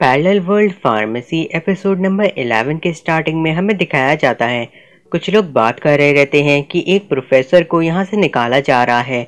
parallel world pharmacy episode number 11 के starting में हमें दिखाया जाता है कुछ लोग बात कर रहे रहते हैं कि एक प्रोफेसर को यहाँ से निकाला जा रहा है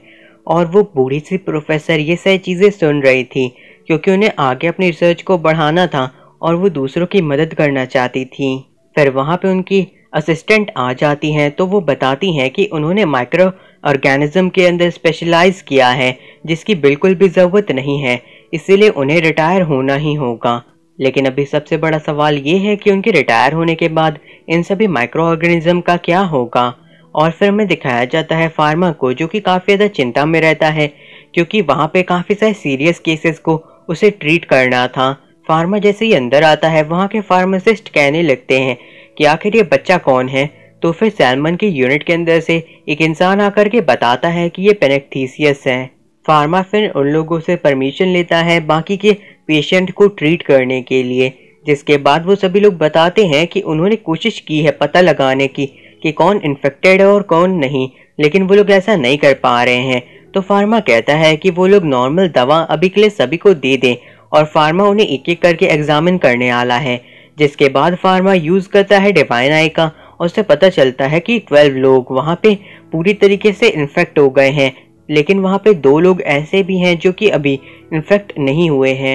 और वो बूढ़ी सी प्रोफेसर ये सारी चीज़ें सुन रही थी क्योंकि उन्हें आगे अपनी रिसर्च को बढ़ाना था और वो दूसरों की मदद करना चाहती थी फिर वहाँ पे उनकी असिस्टेंट आ जाती हैं तो वो बताती हैं कि उन्होंने माइक्रो ऑर्गेनिज्म के अंदर स्पेशलाइज किया है जिसकी बिल्कुल भी ज़रूरत नहीं है इसीलिए उन्हें रिटायर होना ही होगा लेकिन अभी सबसे बड़ा सवाल ये है कि उनके रिटायर होने के बाद इन सभी माइक्रो ऑर्गेनिज्म का क्या होगा और फिर हमें दिखाया जाता है फार्मा को जो कि काफ़ी ज़्यादा चिंता में रहता है क्योंकि वहाँ पे काफ़ी सारे सीरियस केसेस को उसे ट्रीट करना था फार्मा जैसे ही अंदर आता है वहाँ के फार्मासिस्ट कहने लगते हैं कि आखिर ये बच्चा कौन है तो फिर सैलमन के यूनिट के अंदर से एक इंसान आकर के बताता है कि ये पेनेक्थीसियस है फिर उन लोगों से परमिशन लेता है बाकी के पेशेंट को ट्रीट करने के लिए जिसके बाद वो सभी लोग बताते हैं कि उन्होंने कोशिश की है पता लगाने की कि कौन इन्फेक्टेड है और कौन नहीं लेकिन वो लोग ऐसा नहीं कर पा रहे हैं तो फार्मा कहता है कि वो लोग नॉर्मल दवा अभी के लिए सभी को दे दें और फार्मा उन्हें एक एक करके एग्जामिन करने आला है जिसके बाद फार्मा यूज़ करता है डिवाइन आई का और उससे पता चलता है कि ट्वेल्व लोग वहाँ पे पूरी तरीके से इन्फेक्ट हो गए हैं लेकिन वहाँ पे दो लोग ऐसे भी हैं जो कि अभी इन्फेक्ट नहीं हुए हैं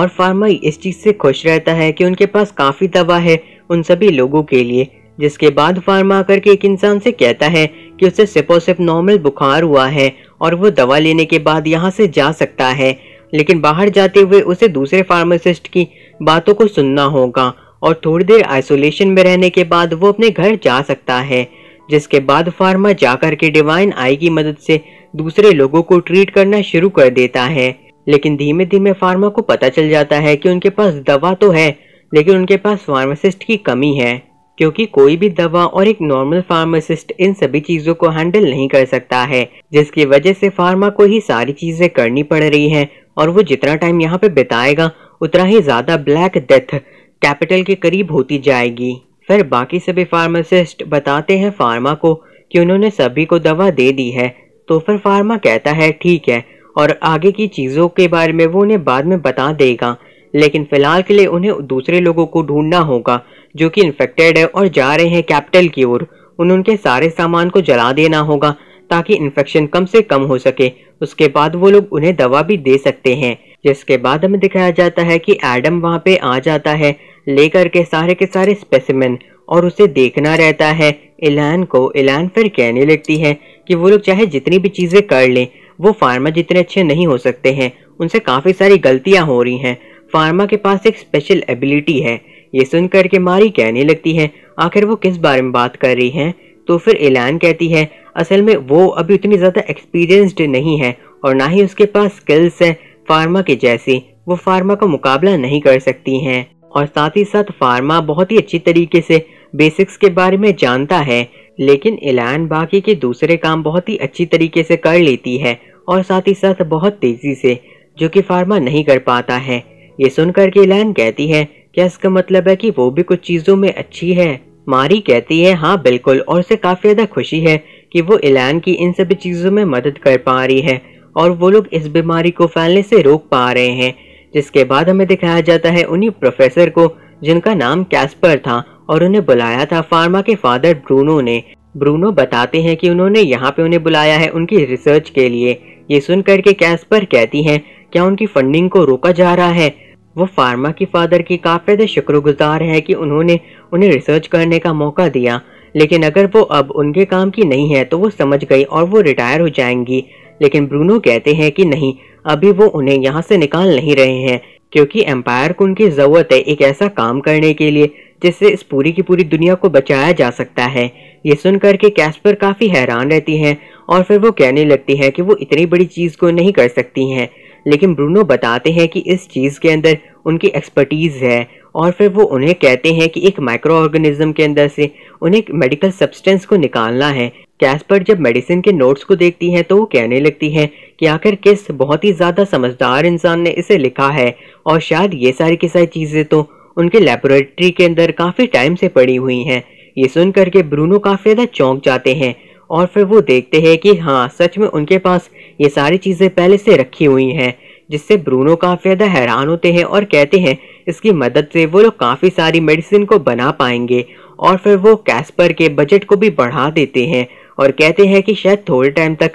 और फार्मर इस चीज़ से खुश रहता है कि उनके पास काफ़ी दवा है उन सभी लोगों के लिए जिसके बाद फार्मा आकर के एक इंसान से कहता है कि उसे सिर्फ नॉर्मल बुखार हुआ है और वो दवा लेने के बाद यहाँ से जा सकता है लेकिन बाहर जाते हुए उसे दूसरे फार्मासिस्ट की बातों को सुनना होगा और थोड़ी देर आइसोलेशन में रहने के बाद वो अपने घर जा सकता है जिसके बाद फार्मा जाकर के डिवाइन आई की मदद से दूसरे लोगों को ट्रीट करना शुरू कर देता है लेकिन धीमे धीमे फार्मा को पता चल जाता है कि उनके पास दवा तो है लेकिन उनके पास फार्मासिस्ट की कमी है क्योंकि कोई भी दवा और एक नॉर्मल फार्मासिस्ट इन सभी चीजों को हैंडल नहीं कर सकता है जिसकी वजह से फार्मा को ही सारी चीजें करनी पड़ रही है और वो जितना टाइम यहाँ पे बिताएगा उतना ही ज्यादा ब्लैक डेथ कैपिटल के करीब होती जाएगी फिर बाकी सभी फार्मासिस्ट बताते हैं फार्मा को कि उन्होंने सभी को दवा दे दी है तो फिर फार्मा कहता है ठीक है और आगे की चीज़ों के बारे में वो उन्हें बाद में बता देगा लेकिन फिलहाल के लिए उन्हें दूसरे लोगों को ढूंढना होगा जो कि इन्फेक्टेड है और जा रहे हैं कैपिटल की ओर उन्हें उनके सारे सामान को जला देना होगा ताकि इन्फेक्शन कम से कम हो सके उसके बाद वो लोग उन्हें दवा भी दे सकते हैं जिसके बाद हमें दिखाया जाता है कि एडम वहाँ पे आ जाता है लेकर के सारे के सारे स्पेसिमेन और उसे देखना रहता है एलान को एलान फिर कहने लगती है कि वो लोग चाहे जितनी भी चीज़ें कर लें वो फार्मा जितने अच्छे नहीं हो सकते हैं उनसे काफ़ी सारी गलतियाँ हो रही हैं फार्मा के पास एक स्पेशल एबिलिटी है ये सुनकर के मारी कहने लगती है आखिर वो किस बारे में बात कर रही है तो फिर एलान कहती है असल में वो अभी उतनी ज़्यादा एक्सपीरियंस्ड नहीं है और ना ही उसके पास स्किल्स है फार्मा के जैसी वो फार्मा का मुकाबला नहीं कर सकती हैं और साथ ही साथ फार्मा बहुत ही अच्छी तरीके से बेसिक्स के बारे में जानता है लेकिन इलायन बाकी के दूसरे काम बहुत ही अच्छी तरीके से कर लेती है और साथ ही साथ बहुत तेजी से जो कि फार्मा नहीं कर पाता है ये सुनकर के इलायन कहती है क्या इसका मतलब है कि वो भी कुछ चीज़ों में अच्छी है मारी कहती है हाँ बिल्कुल और उसे काफ़ी ज़्यादा खुशी है कि वो इलायन की इन सभी चीज़ों में मदद कर पा रही है और वो लोग इस बीमारी को फैलने से रोक पा रहे हैं जिसके बाद हमें दिखाया जाता है उन्हीं प्रोफेसर को जिनका नाम कैस्पर था और उन्हें बुलाया था फार्मा के फादर ब्रूनो ने ब्रूनो बताते हैं कि उन्होंने यहाँ पे उन्हें बुलाया है उनकी रिसर्च के लिए ये सुन करके कैस्पर कहती हैं क्या उनकी फंडिंग को रोका जा रहा है वो फार्मा की फादर की काफी शुक्रगुजार है कि उन्होंने उन्हें रिसर्च करने का मौका दिया लेकिन अगर वो अब उनके काम की नहीं है तो वो समझ गई और वो रिटायर हो जाएंगी लेकिन ब्रूनो कहते हैं कि नहीं अभी वो उन्हें यहाँ से निकाल नहीं रहे हैं क्योंकि एम्पायर को उनकी ज़रूरत है एक ऐसा काम करने के लिए जिससे इस पूरी की पूरी दुनिया को बचाया जा सकता है ये सुनकर के कैस्पर काफ़ी हैरान रहती हैं और फिर वो कहने लगती हैं कि वो इतनी बड़ी चीज़ को नहीं कर सकती हैं लेकिन ब्रूनो बताते हैं कि इस चीज़ के अंदर उनकी एक्सपर्टीज़ है और फिर वो उन्हें कहते हैं कि एक माइक्रो ऑर्गेनिज्म के अंदर से उन्हें मेडिकल सब्सटेंस को निकालना है कैस्पर जब मेडिसिन के नोट्स को देखती है तो वो कहने लगती है कि आखिर किस बहुत ही ज़्यादा समझदार इंसान ने इसे लिखा है और शायद ये सारी की सारी चीज़ें तो उनके लेबोरेटरी के अंदर काफ़ी टाइम से पड़ी हुई हैं ये सुन करके ब्रूनो काफ़ी ज़्यादा चौंक जाते हैं और फिर वो देखते हैं कि हाँ सच में उनके पास ये सारी चीज़ें पहले से रखी हुई हैं जिससे ब्रूनो काफ़ी ज़्यादा हैरान होते हैं और कहते हैं इसकी मदद से वो लोग काफ़ी सारी मेडिसिन को बना पाएंगे और फिर वो कैस्पर के बजट को भी बढ़ा देते हैं और कहते हैं कि शायद थोड़े टाइम तक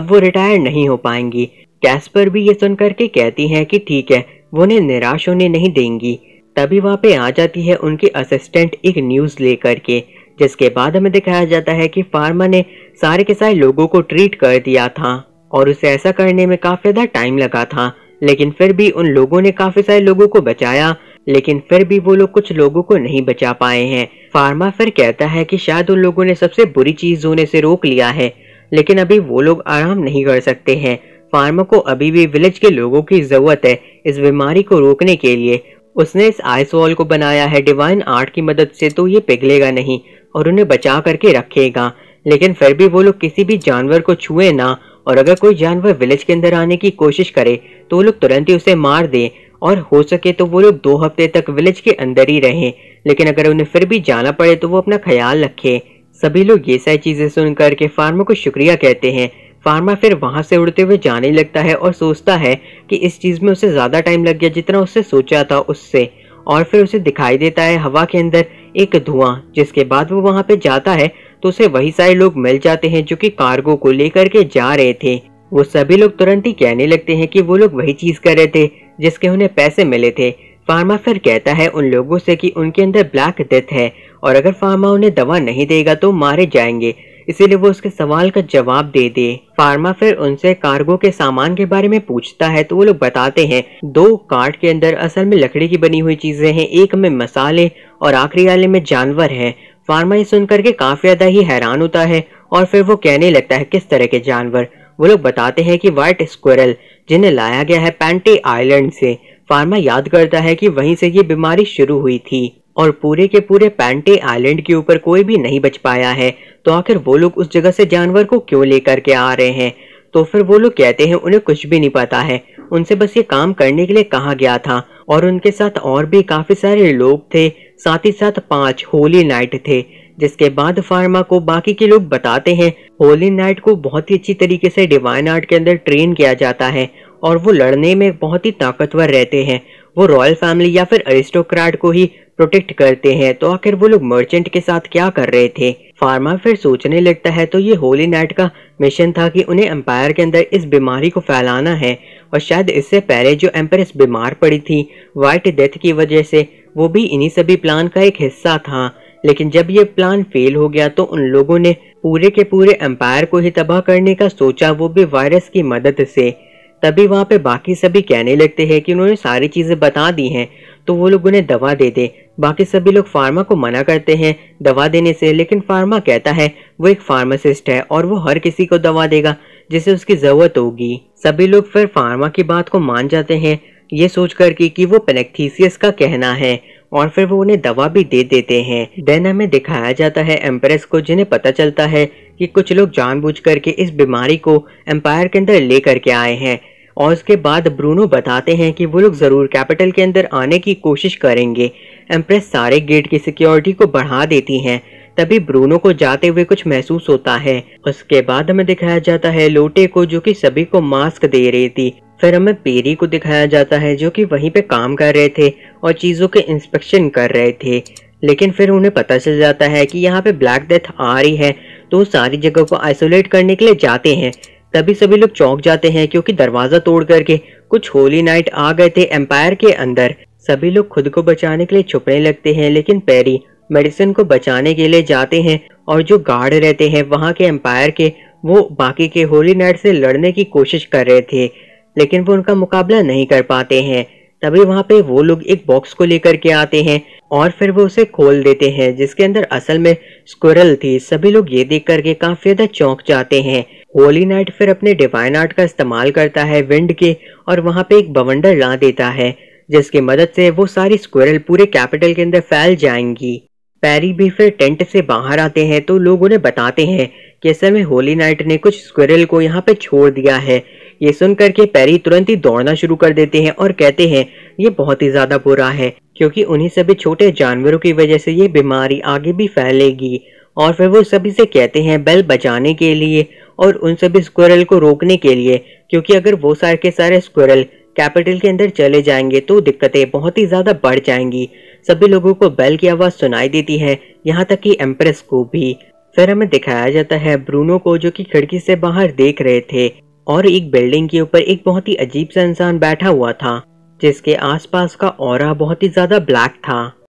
अब वो रिटायर नहीं हो पाएंगी कैस्पर भी ये सुन करके कहती है कि ठीक है वो उन्हें निराश होने नहीं देंगी तभी वहाँ पे आ जाती है उनकी असिस्टेंट एक न्यूज़ लेकर के जिसके बाद हमें दिखाया जाता है कि फार्मा ने सारे के सारे लोगों को ट्रीट कर दिया था और उसे ऐसा करने में काफ़ी ज़्यादा टाइम लगा था लेकिन फिर भी उन लोगों ने काफ़ी सारे लोगों को बचाया लेकिन फिर भी वो लोग कुछ लोगों को नहीं बचा पाए हैं फार्मा फिर कहता है कि शायद उन लोगों ने सबसे बुरी चीज़ होने से रोक लिया है लेकिन अभी वो लोग आराम नहीं कर सकते हैं फार्मा को अभी भी विलेज के लोगों की ज़रूरत है इस बीमारी को रोकने के लिए उसने इस आइस वॉल को बनाया है डिवाइन आर्ट की मदद से तो ये पिघलेगा नहीं और उन्हें बचा करके रखेगा लेकिन फिर भी वो लोग किसी भी जानवर को छुए ना और अगर कोई जानवर विलेज के अंदर आने की कोशिश करे तो वो लोग तुरंत ही उसे मार दे और हो सके तो वो लोग दो हफ्ते तक विलेज के अंदर ही रहें लेकिन अगर उन्हें फिर भी जाना पड़े तो वो अपना ख्याल रखें सभी लोग ये सारी चीज़ें सुनकर के फार्मर को शुक्रिया कहते हैं फार्मा फिर वहाँ से उड़ते हुए जाने लगता है और सोचता है कि इस चीज़ में उसे ज़्यादा टाइम लग गया जितना उससे सोचा था उससे और फिर उसे दिखाई देता है हवा के अंदर एक धुआं जिसके बाद वो वहाँ पे जाता है तो उसे वही सारे लोग मिल जाते हैं जो कि कार्गो को लेकर के जा रहे थे वो सभी लोग तुरंत ही कहने लगते हैं कि वो लोग वही चीज़ कर रहे थे जिसके उन्हें पैसे मिले थे फार्मा फिर कहता है उन लोगों से कि उनके अंदर ब्लैक डेथ है और अगर फार्मा उन्हें दवा नहीं देगा तो मारे जाएंगे इसीलिए वो उसके सवाल का जवाब दे दे फार्मा फिर उनसे कार्गो के सामान के बारे में पूछता है तो वो लोग बताते हैं दो कार्ड के अंदर असल में लकड़ी की बनी हुई चीजें हैं एक में मसाले और आखिरी वाले में जानवर है फार्मा ये सुन करके काफी ज्यादा ही हैरान होता है और फिर वो कहने लगता है किस तरह के जानवर वो लोग बताते हैं कि व्हाइट स्क्वेरल जिन्हें लाया गया है पैंटे आइलैंड से फार्मा याद करता है कि वहीं से ये बीमारी शुरू हुई थी और पूरे के पूरे पैंटे आइलैंड के ऊपर कोई भी नहीं बच पाया है तो आखिर वो लोग उस जगह से जानवर को क्यों लेकर के आ रहे हैं तो फिर वो लोग कहते हैं उन्हें कुछ भी नहीं पता है उनसे बस ये काम करने के लिए कहा गया था और उनके साथ और भी काफ़ी सारे लोग थे साथ ही साथ पांच होली नाइट थे जिसके बाद फार्मा को बाकी के लोग बताते हैं होली नाइट को बहुत ही अच्छी तरीके से डिवाइन आर्ट के अंदर ट्रेन किया जाता है और वो लड़ने में बहुत ही ताकतवर रहते हैं वो रॉयल फैमिली या फिर अरिस्टोक्राट को ही प्रोटेक्ट करते हैं तो आखिर वो लोग मर्चेंट के साथ क्या कर रहे थे फार्मा फिर सोचने लगता है तो ये होली नाइट का मिशन था कि उन्हें एम्पायर के अंदर इस बीमारी को फैलाना है और शायद इससे पहले जो एम्प्रेस बीमार पड़ी थी व्हाइट डेथ की वजह से वो भी इन्हीं सभी प्लान का एक हिस्सा था लेकिन जब ये प्लान फेल हो गया तो उन लोगों ने पूरे के पूरे एम्पायर को ही तबाह करने का सोचा वो भी वायरस की मदद से तभी वहाँ पे बाकी सभी कहने लगते हैं कि उन्होंने सारी चीज़ें बता दी हैं तो वो लोग उन्हें दवा दे दें बाकी सभी लोग फार्मा को मना करते हैं दवा देने से लेकिन फार्मा कहता है वो एक फार्मासिस्ट है और वो हर किसी को दवा देगा जिसे उसकी ज़रूरत होगी सभी लोग फिर फार्मा की बात को मान जाते हैं ये सोच कर कि, कि वो पेनेक्थीसियस का कहना है और फिर वो उन्हें दवा भी दे देते हैं देन हमें दिखाया जाता है एम्प्रेस को जिन्हें पता चलता है कि कुछ लोग बुझ करके इस बीमारी को एम्पायर के अंदर ले करके आए हैं और उसके बाद ब्रूनो बताते हैं कि वो लोग ज़रूर कैपिटल के अंदर आने की कोशिश करेंगे एम्प्रेस सारे गेट की सिक्योरिटी को बढ़ा देती हैं तभी ब्रूनो को जाते हुए कुछ महसूस होता है उसके बाद हमें दिखाया जाता है लोटे को जो कि सभी को मास्क दे रही थी फिर हमें पेरी को दिखाया जाता है जो कि वहीं पे काम कर रहे थे और चीज़ों के इंस्पेक्शन कर रहे थे लेकिन फिर उन्हें पता चल जाता है कि यहाँ पे ब्लैक डेथ आ रही है तो सारी जगह को आइसोलेट करने के लिए जाते हैं तभी सभी लोग चौंक जाते हैं क्योंकि दरवाज़ा तोड़ करके कुछ होली नाइट आ गए थे एम्पायर के अंदर सभी लोग खुद को बचाने के लिए छुपने लगते हैं लेकिन पेरी मेडिसिन को बचाने के लिए जाते हैं और जो गार्ड रहते हैं वहाँ के एम्पायर के वो बाकी के होली नाइट से लड़ने की कोशिश कर रहे थे लेकिन वो उनका मुकाबला नहीं कर पाते हैं तभी वहाँ पे वो लोग एक बॉक्स को लेकर के आते हैं और फिर वो उसे खोल देते हैं जिसके अंदर असल में स्कूरल थी सभी लोग ये देख करके काफी ज्यादा चौंक जाते हैं होली नाइट फिर अपने डिवाइन आर्ट का इस्तेमाल करता है विंड के और वहाँ पे एक बवंडर ला देता है जिसकी मदद से वो सारी स्क्वेरल पूरे कैपिटल के अंदर फैल जाएंगी पैरी भी फिर टेंट से बाहर आते हैं तो लोग उन्हें बताते हैं कि असल में होली नाइट ने कुछ स्क्वेरल को यहाँ पे छोड़ दिया है ये सुन करके पैरी तुरंत ही दौड़ना शुरू कर देते हैं और कहते हैं ये बहुत ही ज़्यादा बुरा है क्योंकि उन्हीं सभी छोटे जानवरों की वजह से ये बीमारी आगे भी फैलेगी और फिर वो सभी से कहते हैं बेल बचाने के लिए और उन सभी स्क्वेरल को रोकने के लिए क्योंकि अगर वो सारे के सारे स्क्वेरल कैपिटल के अंदर चले जाएंगे तो दिक्कतें बहुत ही ज़्यादा बढ़ जाएंगी सभी लोगों को बेल की आवाज़ सुनाई देती है यहाँ तक कि एम्प्रेस को भी फिर हमें दिखाया जाता है ब्रूनो को जो कि खिड़की से बाहर देख रहे थे और एक बिल्डिंग के ऊपर एक बहुत ही अजीब सा इंसान बैठा हुआ था जिसके आसपास का और बहुत ही ज्यादा ब्लैक था